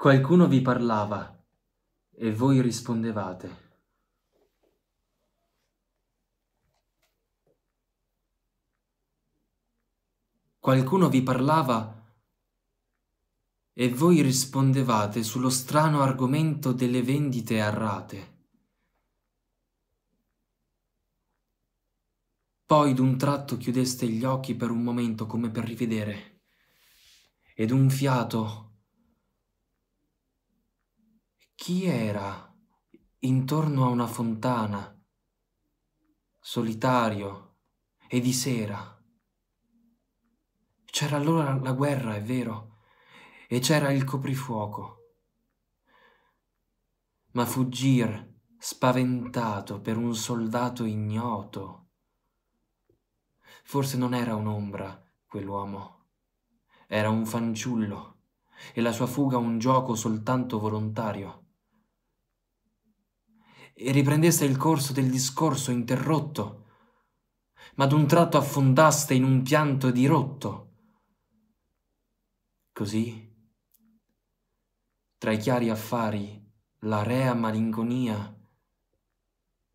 Qualcuno vi parlava e voi rispondevate. Qualcuno vi parlava e voi rispondevate sullo strano argomento delle vendite a rate. Poi d'un tratto chiudeste gli occhi per un momento come per rivedere, ed un fiato chi era intorno a una fontana, solitario e di sera? C'era allora la guerra, è vero, e c'era il coprifuoco. Ma fuggir spaventato per un soldato ignoto. Forse non era un'ombra quell'uomo, era un fanciullo e la sua fuga un gioco soltanto volontario e riprendeste il corso del discorso interrotto, ma d'un tratto affondaste in un pianto dirotto. Così, tra i chiari affari, la rea malinconia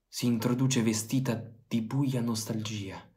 si introduce vestita di buia nostalgia.